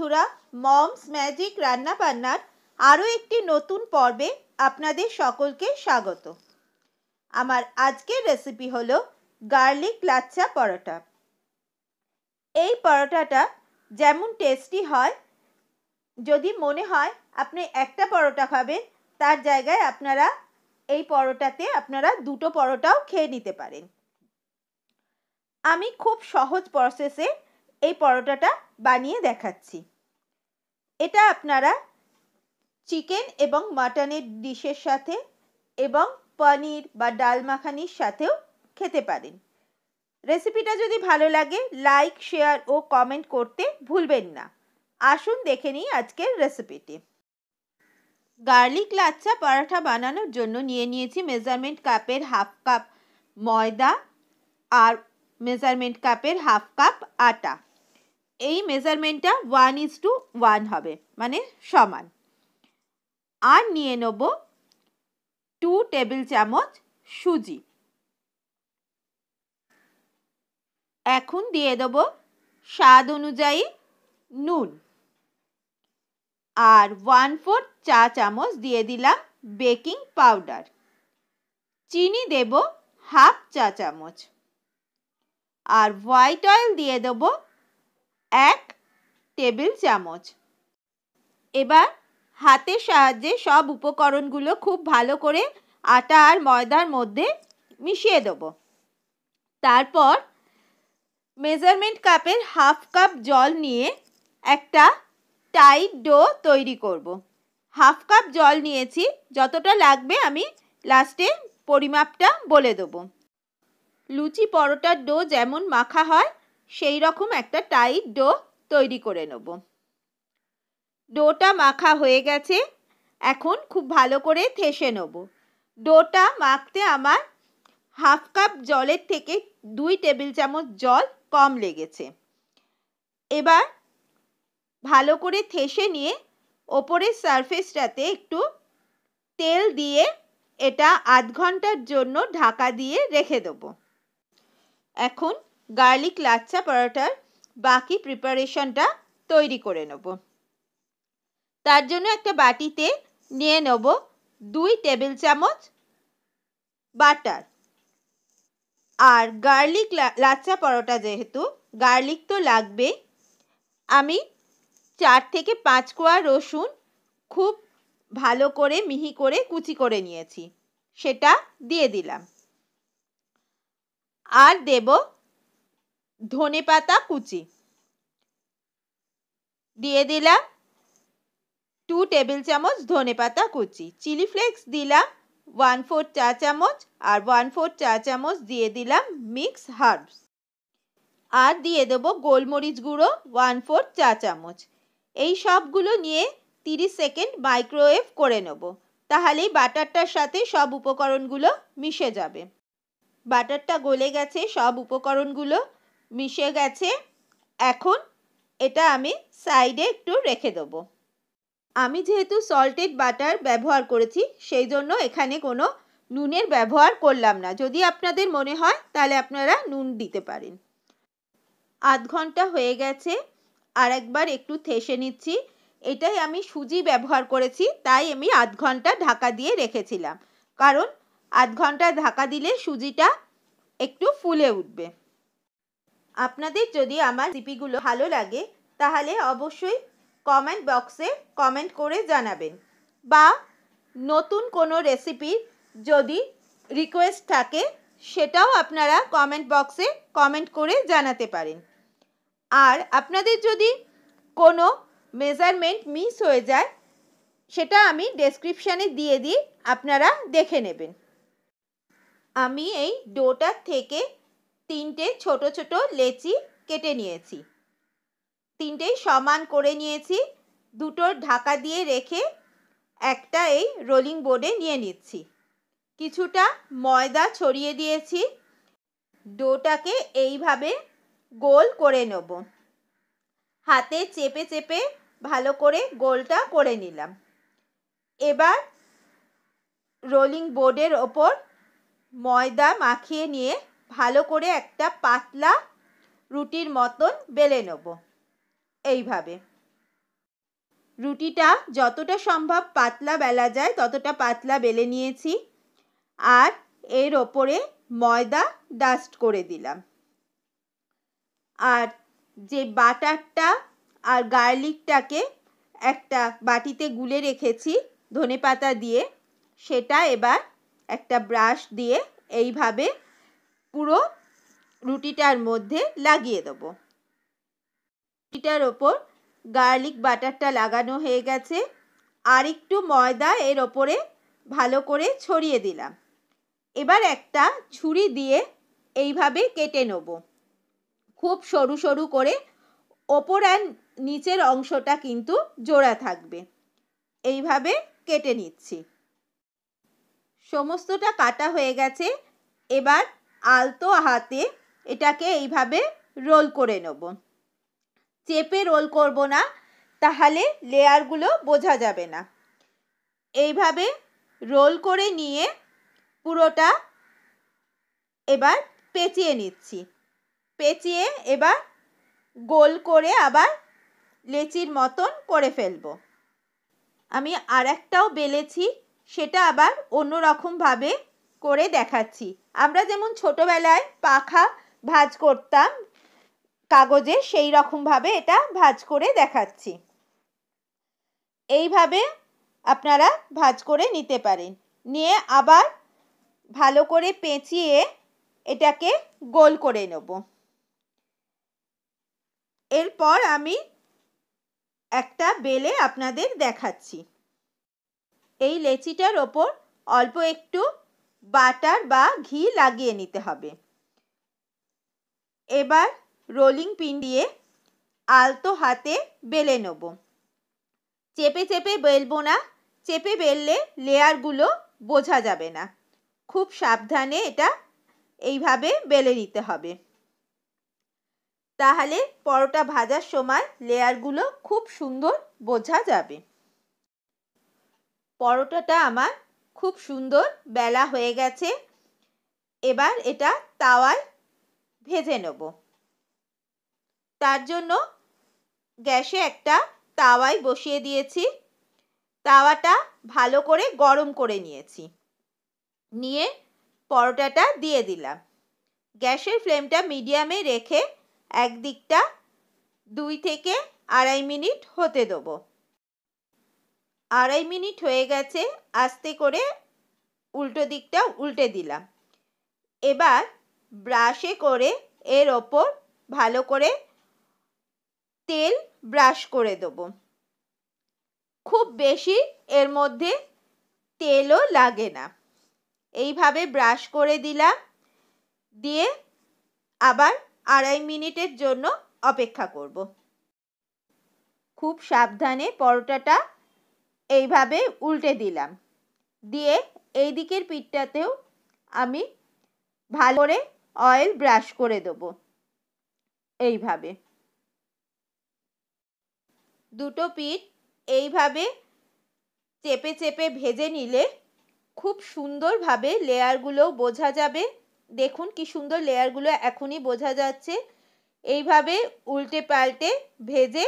বন্ধুরা moms magic রান্নাবান্নার আরও একটি নতুন পর্বে আপনাদের সকলকে স্বাগত আমার আজকের রেসিপি হলো গার্লিক লাচ্চা পরোটা এই পরোটাটা যেমন টেস্টি হয় যদি মনে হয় আপনি একটা পরোটা খাবেন তার জায়গায় আপনারা এই পরোটাতে আপনারা দুটো পরোটাও খেয়ে নিতে পারেন আমি খুব সহজ প্রসেসে এই পরোটাটা বানিয়ে দেখাচ্ছি এটা আপনারা চিকেন এবং মাটনের ডিশের সাথে এবং পনির বা ডাল মাখানির সাথেও খেতে পারেন রেসিপিটা যদি ভালো লাগে লাইক শেয়ার ও কমেন্ট করতে ভুলবেন না আসুন দেখে নিই আজকের রেসিপিটি গার্লিক লাচ্ছা পরাঠা বানানোর জন্য নিয়ে নিয়েছি মেজারমেন্ট কাপের হাফ কাপ ময়দা আর মেজারমেন্ট কাপের হাফ কাপ আটা এই মেজারমেন্টটা ওয়ান ইজ টু ওয়ান হবে মানে সমান আর নিয়ে নেব টু টেবিল চামচ সুজি এখন দিয়ে দেব স্বাদ অনুযায়ী নুন আর ওয়ান ফোর চা চামচ দিয়ে দিলাম বেকিং পাউডার চিনি দেব হাফ চা চামচ আর হোয়াইট অয়েল দিয়ে দেবো এক টেবিল চামচ এবার হাতের সাহায্যে সব উপকরণগুলো খুব ভালো করে আটা আর ময়দার মধ্যে মিশিয়ে দেবো তারপর মেজারমেন্ট কাপের হাফ কাপ জল নিয়ে একটা টাইট ডো তৈরি করব। হাফ কাপ জল নিয়েছি যতটা লাগবে আমি লাস্টে পরিমাপটা বলে দেবো লুচি পরোটার ডো যেমন মাখা হয় সেই রকম একটা টাইট ডো তৈরি করে নেব ডোটা মাখা হয়ে গেছে এখন খুব ভালো করে থেসে নেব ডোটা মাখতে আমার হাফ কাপ জলের থেকে দুই টেবিল চামচ জল কম লেগেছে এবার ভালো করে থেসে নিয়ে ওপরের সারফেসটাতে একটু তেল দিয়ে এটা আধ ঘন্টার জন্য ঢাকা দিয়ে রেখে দেবো এখন গার্লিক লাচ্ছা পরোটার বাকি প্রিপারেশনটা তৈরি করে নেব তার জন্য একটা বাটিতে নিয়ে নেব দুই টেবিল চামচ বাটার আর গার্লিক লাচ্ছা পরোটা যেহেতু গার্লিক তো লাগবে আমি চার থেকে পাঁচ কোয়া রসুন খুব ভালো করে মিহি করে কুচি করে নিয়েছি সেটা দিয়ে দিলাম আর দেব ধনে পাতা কুচি দিয়ে দিলাম টু টেবিল চামচ ধনে পাতা কুচি চিলি ফ্লেক্স দিলাম ওয়ান ফোর চা চামচ আর ওয়ান ফোর চা চামচ দিয়ে দিলাম মিক্স হার্বস আর দিয়ে দেবো গোলমরিচ গুঁড়ো ওয়ান ফোর চা চামচ এই সবগুলো নিয়ে তিরিশ সেকেন্ড মাইক্রোওয়েভ করে নেব তাহলেই বাটারটার সাথে সব উপকরণগুলো মিশে যাবে বাটারটা গলে গেছে সব উপকরণগুলো মিশে গেছে এখন এটা আমি সাইডে একটু রেখে দেবো আমি যেহেতু সল্টেড বাটার ব্যবহার করেছি সেই জন্য এখানে কোনো নুনের ব্যবহার করলাম না যদি আপনাদের মনে হয় তাহলে আপনারা নুন দিতে পারেন আধ ঘন্টা হয়ে গেছে আর একবার একটু থেসে নিচ্ছি এটাই আমি সুজি ব্যবহার করেছি তাই আমি আধ ঘন্টা ঢাকা দিয়ে রেখেছিলাম কারণ আধ ঘন্টা ঢাকা দিলে সুজিটা একটু ফুলে উঠবে আপনাদের যদি আমার রেসিপিগুলো ভালো লাগে তাহলে অবশ্যই কমেন্ট বক্সে কমেন্ট করে জানাবেন বা নতুন কোনো রেসিপির যদি রিকোয়েস্ট থাকে সেটাও আপনারা কমেন্ট বক্সে কমেন্ট করে জানাতে পারেন আর আপনাদের যদি কোনো মেজারমেন্ট মিস হয়ে যায় সেটা আমি ডেসক্রিপশানে দিয়ে দিই আপনারা দেখে নেবেন আমি এই ডোটার থেকে তিনটে ছোট ছোট লেচি কেটে নিয়েছি তিনটেই সমান করে নিয়েছি দুটো ঢাকা দিয়ে রেখে একটা এই রোলিং বোর্ডে নিয়ে নিচ্ছি কিছুটা ময়দা ছড়িয়ে দিয়েছি ডোটাকে এইভাবে গোল করে নেব হাতে চেপে চেপে ভালো করে গোলটা করে নিলাম এবার রোলিং বোর্ডের ওপর ময়দা মাখিয়ে নিয়ে ভালো করে একটা পাতলা রুটির মতন বেলে নেব এইভাবে রুটিটা যতটা সম্ভব পাতলা বেলা যায় ততটা পাতলা বেলে নিয়েছি আর এর ওপরে ময়দা ডাস্ট করে দিলাম আর যে বাটারটা আর গার্লিকটাকে একটা বাটিতে গুলে রেখেছি ধনে পাতা দিয়ে সেটা এবার একটা ব্রাশ দিয়ে এইভাবে পুরো রুটিটার মধ্যে লাগিয়ে দেবো রুটিটার ওপর গার্লিক বাটারটা লাগানো হয়ে গেছে আর একটু ময়দা এর ওপরে ভালো করে ছড়িয়ে দিলাম এবার একটা ছুরি দিয়ে এইভাবে কেটে নেব খুব সরু সরু করে ওপর আর নিচের অংশটা কিন্তু জোড়া থাকবে এইভাবে কেটে নিচ্ছি সমস্তটা কাটা হয়ে গেছে এবার আলতো হাতে এটাকে এইভাবে রোল করে নেব চেপে রোল করব না তাহলে লেয়ারগুলো বোঝা যাবে না এইভাবে রোল করে নিয়ে পুরোটা এবার পেঁচিয়ে নিচ্ছি পেঁচিয়ে এবার গোল করে আবার লেচির মতন করে ফেলব আমি আর একটাও বেলেছি সেটা আবার অন্যরকমভাবে করে দেখাচ্ছি আমরা যেমন ছোটোবেলায় পাখা ভাজ করতাম কাগজে সেই রকমভাবে এটা ভাজ করে দেখাচ্ছি এইভাবে আপনারা ভাজ করে নিতে পারেন নিয়ে আবার ভালো করে পেঁচিয়ে এটাকে গোল করে নেব এরপর আমি একটা বেলে আপনাদের দেখাচ্ছি এই লেচিটার ওপর অল্প একটু বাটার বা ঘি লাগিয়ে নিতে হবে এবার রোলিং পিন দিয়ে আলতো হাতে বেলে নেব চেপে চেপে বেলবো না চেপে বেললে লেয়ারগুলো বোঝা যাবে না খুব সাবধানে এটা এইভাবে বেলে নিতে হবে তাহলে পরোটা ভাজার সময় লেয়ারগুলো খুব সুন্দর বোঝা যাবে পরোটাটা আমার খুব সুন্দর বেলা হয়ে গেছে এবার এটা তাওয়ায় ভেজে নেব তার জন্য গ্যাসে একটা তাওয়াই বসিয়ে দিয়েছি তাওয়াটা ভালো করে গরম করে নিয়েছি নিয়ে পরোটাটা দিয়ে দিলাম গ্যাসের ফ্লেমটা মিডিয়ামে রেখে একদিকটা দুই থেকে আড়াই মিনিট হতে দেবো আড়াই মিনিট হয়ে গেছে আস্তে করে উল্টো দিকটা উল্টে দিলাম এবার ব্রাশে করে এর ওপর ভালো করে তেল ব্রাশ করে দেব খুব বেশি এর মধ্যে তেলও লাগে না এইভাবে ব্রাশ করে দিলাম দিয়ে আবার আড়াই মিনিটের জন্য অপেক্ষা করব খুব সাবধানে পরোটাটা এইভাবে উল্টে দিলাম দিয়ে এই দিকের পিঠটাতেও আমি ভালো করে অয়েল ব্রাশ করে দেবো এইভাবে দুটো পিঠ এইভাবে চেপে চেপে ভেজে নিলে খুব সুন্দরভাবে লেয়ারগুলো বোঝা যাবে দেখুন কি সুন্দর লেয়ারগুলো এখনই বোঝা যাচ্ছে এইভাবে উল্টে পাল্টে ভেজে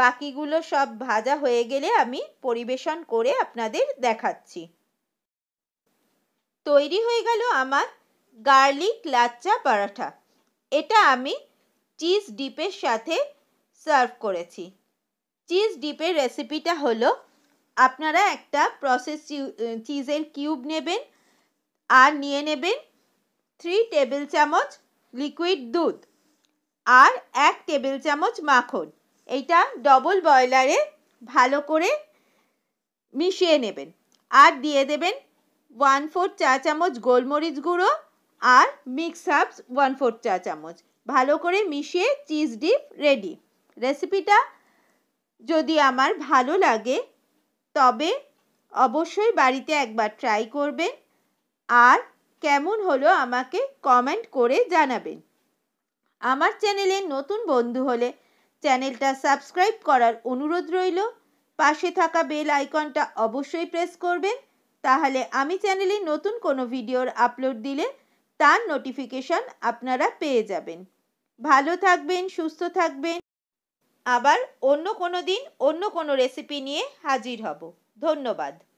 বাকিগুলো সব ভাজা হয়ে গেলে আমি পরিবেশন করে আপনাদের দেখাচ্ছি তৈরি হয়ে গেল আমার গার্লিক লাচ্চা পরাঠা এটা আমি চিজ ডিপের সাথে সার্ভ করেছি চিজ ডিপের রেসিপিটা হলো আপনারা একটা প্রসেস চিজের কিউব নেবেন আর নিয়ে নেবেন থ্রি টেবিল চামচ লিকুইড দুধ আর এক টেবিল চামচ মাখন এইটা ডবল বয়লারে ভালো করে মিশিয়ে নেবেন আর দিয়ে দেবেন ওয়ান ফোর চা চামচ গোলমরিচ গুঁড়ো আর মিক্স হাবস ওয়ান ফোর চা চামচ ভালো করে মিশিয়ে চিজ ডিপ রেডি রেসিপিটা যদি আমার ভালো লাগে তবে অবশ্যই বাড়িতে একবার ট্রাই করবেন আর কেমন হলো আমাকে কমেন্ট করে জানাবেন আমার চ্যানেলে নতুন বন্ধু হলে চ্যানেলটা সাবস্ক্রাইব করার অনুরোধ রইল পাশে থাকা বেল আইকনটা অবশ্যই প্রেস করবেন তাহলে আমি চ্যানেলে নতুন কোনো ভিডিওর আপলোড দিলে তার নোটিফিকেশান আপনারা পেয়ে যাবেন ভালো থাকবেন সুস্থ থাকবেন আবার অন্য কোনো দিন অন্য কোনো রেসিপি নিয়ে হাজির হব ধন্যবাদ